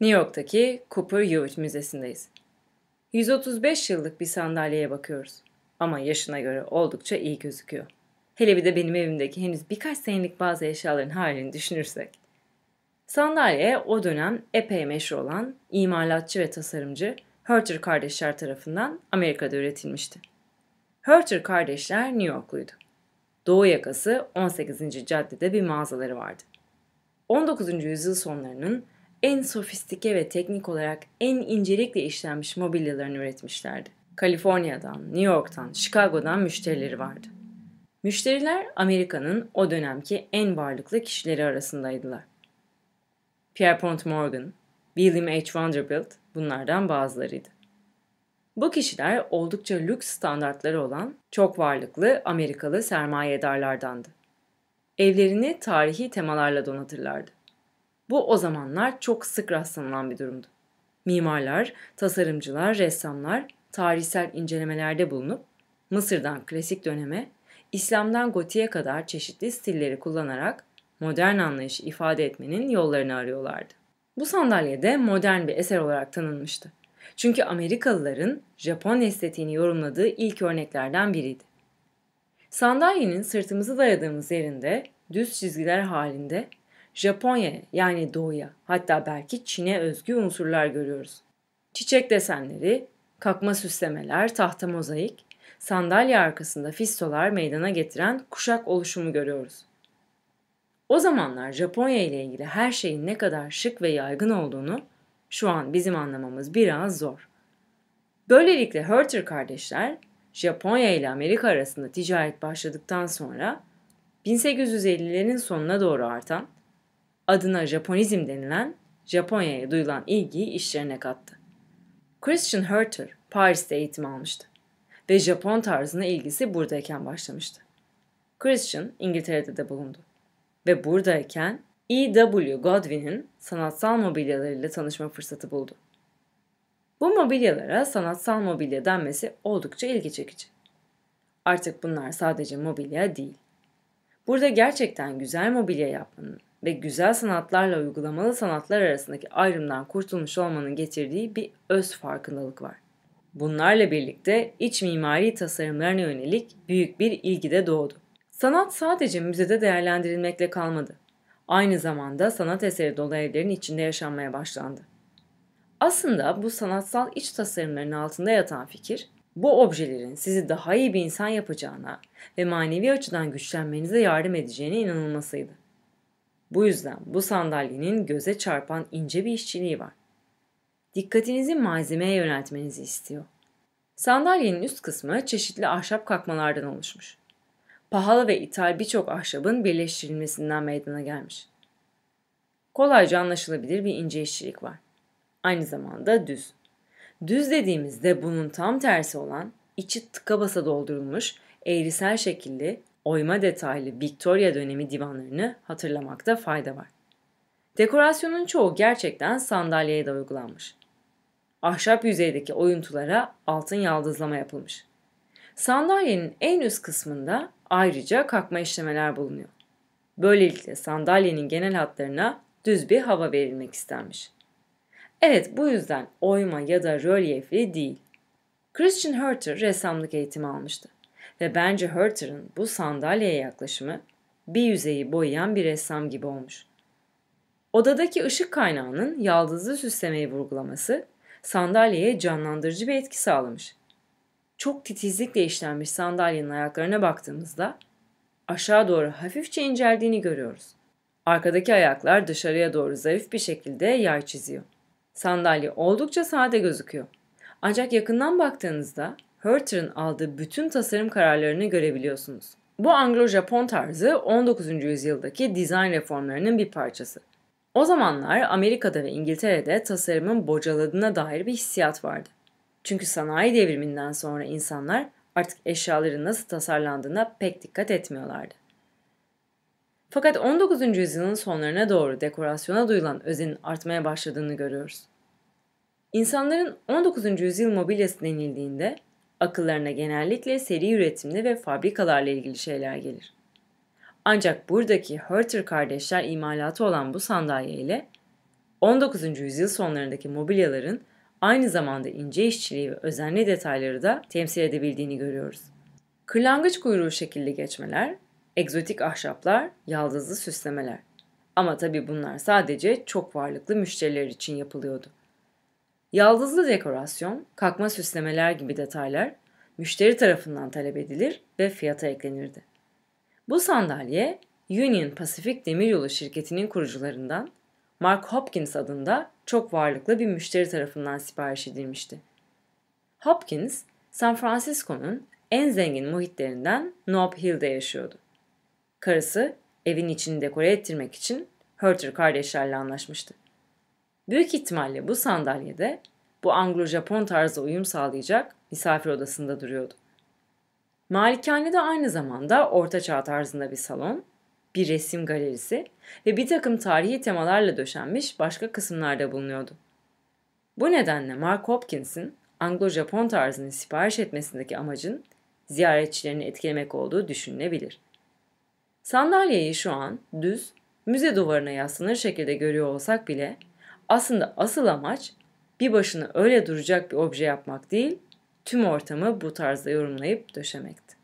New York'taki Cooper Hewitt Müzesi'ndeyiz. 135 yıllık bir sandalyeye bakıyoruz. Ama yaşına göre oldukça iyi gözüküyor. Hele bir de benim evimdeki henüz birkaç senelik bazı eşyaların halini düşünürsek. Sandalye o dönem epey meşhur olan imalatçı ve tasarımcı Herter kardeşler tarafından Amerika'da üretilmişti. Herter kardeşler New Yorkluydu. Doğu yakası 18. caddede bir mağazaları vardı. 19. yüzyıl sonlarının en sofistike ve teknik olarak en incelikle işlenmiş mobilyalarını üretmişlerdi. Kaliforniya'dan, New York'tan, Chicago'dan müşterileri vardı. Müşteriler Amerika'nın o dönemki en varlıklı kişileri arasındaydılar. Pierpont Morgan, William H. Vanderbilt bunlardan bazılarıydı. Bu kişiler oldukça lüks standartları olan çok varlıklı Amerikalı sermayedarlardandı. Evlerini tarihi temalarla donatırlardı. Bu o zamanlar çok sık rastlanılan bir durumdu. Mimarlar, tasarımcılar, ressamlar tarihsel incelemelerde bulunup Mısır'dan klasik döneme, İslam'dan gotiye kadar çeşitli stilleri kullanarak modern anlayışı ifade etmenin yollarını arıyorlardı. Bu sandalye de modern bir eser olarak tanınmıştı. Çünkü Amerikalıların Japon estetiğini yorumladığı ilk örneklerden biriydi. Sandalyenin sırtımızı dayadığımız yerinde düz çizgiler halinde Japonya yani doğuya hatta belki Çin'e özgü unsurlar görüyoruz. Çiçek desenleri, kakma süslemeler, tahta mozaik, sandalye arkasında fistolar meydana getiren kuşak oluşumu görüyoruz. O zamanlar Japonya ile ilgili her şeyin ne kadar şık ve yaygın olduğunu şu an bizim anlamamız biraz zor. Böylelikle Herter kardeşler Japonya ile Amerika arasında ticaret başladıktan sonra 1850'lerin sonuna doğru artan adına Japonizm denilen Japonya'ya duyulan ilgiyi işlerine kattı. Christian Herter Paris'te eğitim almıştı ve Japon tarzına ilgisi buradayken başlamıştı. Christian İngiltere'de de bulundu ve buradayken E.W. Godwin'in sanatsal mobilyalarıyla tanışma fırsatı buldu. Bu mobilyalara sanatsal mobilya denmesi oldukça ilgi çekici. Artık bunlar sadece mobilya değil. Burada gerçekten güzel mobilya yapmanın ve güzel sanatlarla uygulamalı sanatlar arasındaki ayrımdan kurtulmuş olmanın getirdiği bir öz farkındalık var. Bunlarla birlikte iç mimari tasarımlarına yönelik büyük bir ilgi de doğdu. Sanat sadece müzede değerlendirilmekle kalmadı. Aynı zamanda sanat eseri dolu evlerin içinde yaşanmaya başlandı. Aslında bu sanatsal iç tasarımların altında yatan fikir, bu objelerin sizi daha iyi bir insan yapacağına ve manevi açıdan güçlenmenize yardım edeceğine inanılmasıydı. Bu yüzden bu sandalyenin göze çarpan ince bir işçiliği var. Dikkatinizi malzemeye yöneltmenizi istiyor. Sandalyenin üst kısmı çeşitli ahşap kakmalardan oluşmuş. Pahalı ve ithal birçok ahşabın birleştirilmesinden meydana gelmiş. Kolayca anlaşılabilir bir ince işçilik var. Aynı zamanda düz. Düz dediğimizde bunun tam tersi olan içi tıka basa doldurulmuş, eğrisel şekilli, oyma detaylı Victoria dönemi divanlarını hatırlamakta fayda var. Dekorasyonun çoğu gerçekten sandalyeye de uygulanmış. Ahşap yüzeydeki oyuntulara altın yaldızlama yapılmış. Sandalyenin en üst kısmında ayrıca kalkma işlemeler bulunuyor. Böylelikle sandalyenin genel hatlarına düz bir hava verilmek istenmiş. Evet bu yüzden oyma ya da rölyefli değil. Christian Herter ressamlık eğitimi almıştı. Ve bence Herter'ın bu sandalyeye yaklaşımı bir yüzeyi boyayan bir ressam gibi olmuş. Odadaki ışık kaynağının yaldızlı süslemeyi vurgulaması sandalyeye canlandırıcı bir etki sağlamış. Çok titizlikle işlenmiş sandalyenin ayaklarına baktığımızda aşağı doğru hafifçe inceldiğini görüyoruz. Arkadaki ayaklar dışarıya doğru zarif bir şekilde yay çiziyor. Sandalye oldukça sade gözüküyor. Ancak yakından baktığınızda Herter'ın aldığı bütün tasarım kararlarını görebiliyorsunuz. Bu Anglo-Japon tarzı 19. yüzyıldaki dizayn reformlarının bir parçası. O zamanlar Amerika'da ve İngiltere'de tasarımın bocaladığına dair bir hissiyat vardı. Çünkü sanayi devriminden sonra insanlar artık eşyaların nasıl tasarlandığına pek dikkat etmiyorlardı. Fakat 19. yüzyılın sonlarına doğru dekorasyona duyulan özenin artmaya başladığını görüyoruz. İnsanların 19. yüzyıl mobilyası denildiğinde Akıllarına genellikle seri üretimli ve fabrikalarla ilgili şeyler gelir. Ancak buradaki Herter kardeşler imalatı olan bu sandalye ile 19. yüzyıl sonlarındaki mobilyaların aynı zamanda ince işçiliği ve özenli detayları da temsil edebildiğini görüyoruz. Kırlangıç kuyruğu şekilli geçmeler, egzotik ahşaplar, yaldızlı süslemeler. Ama tabii bunlar sadece çok varlıklı müşteriler için yapılıyordu. Yaldızlı dekorasyon, kakma süslemeler gibi detaylar müşteri tarafından talep edilir ve fiyata eklenirdi. Bu sandalye Union Pacific Demiryolu şirketinin kurucularından Mark Hopkins adında çok varlıklı bir müşteri tarafından sipariş edilmişti. Hopkins, San Francisco'nun en zengin muhitlerinden Nob Hill'de yaşıyordu. Karısı evin içini dekore ettirmek için Herter kardeşlerle anlaşmıştı. Büyük ihtimalle bu sandalyede bu Anglo-Japon tarzı uyum sağlayacak misafir odasında duruyordu. Malikane de aynı zamanda Orta Çağ tarzında bir salon, bir resim galerisi ve bir takım tarihi temalarla döşenmiş başka kısımlarda bulunuyordu. Bu nedenle Mark Hopkins'in Anglo-Japon tarzını sipariş etmesindeki amacın ziyaretçilerini etkilemek olduğu düşünülebilir. Sandalyeyi şu an düz, müze duvarına yaslanır şekilde görüyor olsak bile aslında asıl amaç bir başına öyle duracak bir obje yapmak değil, tüm ortamı bu tarzda yorumlayıp döşemekti.